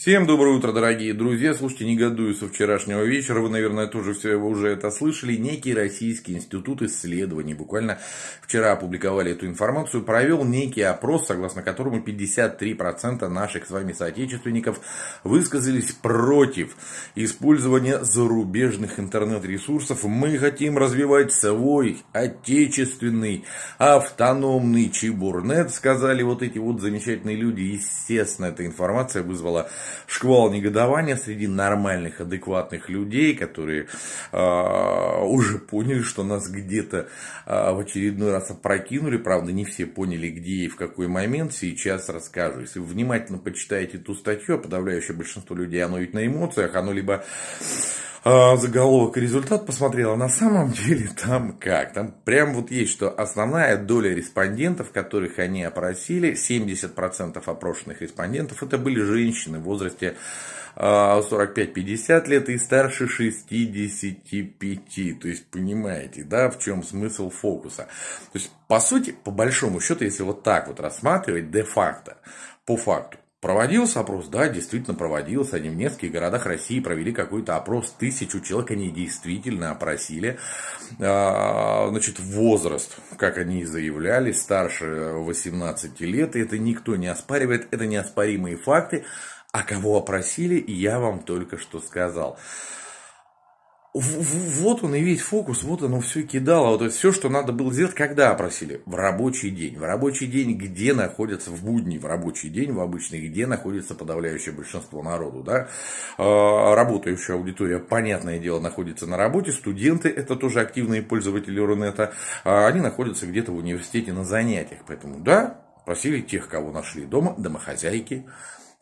Всем доброе утро, дорогие друзья. Слушайте, негодую со вчерашнего вечера. Вы, наверное, тоже все его уже это слышали. Некий российский институт исследований, буквально вчера опубликовали эту информацию, провел некий опрос, согласно которому 53% наших с вами соотечественников высказались против использования зарубежных интернет-ресурсов. Мы хотим развивать свой отечественный автономный чебурнет, сказали вот эти вот замечательные люди. Естественно, эта информация вызвала шквал негодования среди нормальных, адекватных людей, которые э, уже поняли, что нас где-то э, в очередной раз опрокинули. Правда, не все поняли, где и в какой момент. Сейчас расскажу. Если вы внимательно почитаете ту статью, а подавляющее большинство людей, оно ведь на эмоциях, оно либо а, заголовок и результат посмотрела, на самом деле там как? Там прям вот есть, что основная доля респондентов, которых они опросили, 70% опрошенных респондентов, это были женщины в возрасте 45-50 а, лет и старше 65. То есть, понимаете, да, в чем смысл фокуса? То есть, по сути, по большому счету, если вот так вот рассматривать, де-факто, по факту, Проводился опрос? Да, действительно проводился. Они в нескольких городах России провели какой-то опрос. Тысячу человек они действительно опросили. А, значит, возраст, как они и заявляли, старше 18 лет. И это никто не оспаривает. Это неоспоримые факты. А кого опросили, я вам только что сказал вот он и весь фокус, вот оно все кидало. Вот все, что надо было сделать, когда опросили? В рабочий день. В рабочий день, где находятся в будни, в рабочий день, в обычный, где находится подавляющее большинство народу, да? А, работающая аудитория, понятное дело, находится на работе. Студенты, это тоже активные пользователи Рунета, а они находятся где-то в университете на занятиях. Поэтому, да, просили тех, кого нашли дома, домохозяйки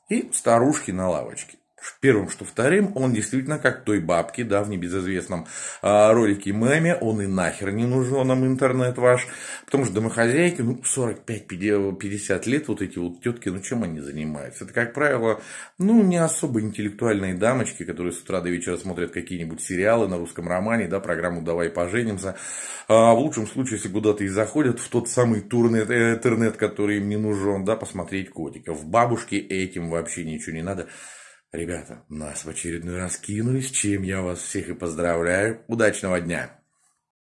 и старушки на лавочке в первом, что вторым, он действительно как той бабки, да, в небезызвестном э, ролике меме, он и нахер не нужен нам интернет ваш, потому что домохозяйки, ну, 45-50 лет вот эти вот тетки, ну, чем они занимаются? Это, как правило, ну, не особо интеллектуальные дамочки, которые с утра до вечера смотрят какие-нибудь сериалы на русском романе, да, программу «Давай поженимся», а в лучшем случае, если куда-то и заходят в тот самый турнет, э, интернет, который им не нужен, да, посмотреть котиков. Бабушке этим вообще ничего не надо. Ребята, нас в очередной раз кинулись, чем я вас всех и поздравляю. Удачного дня!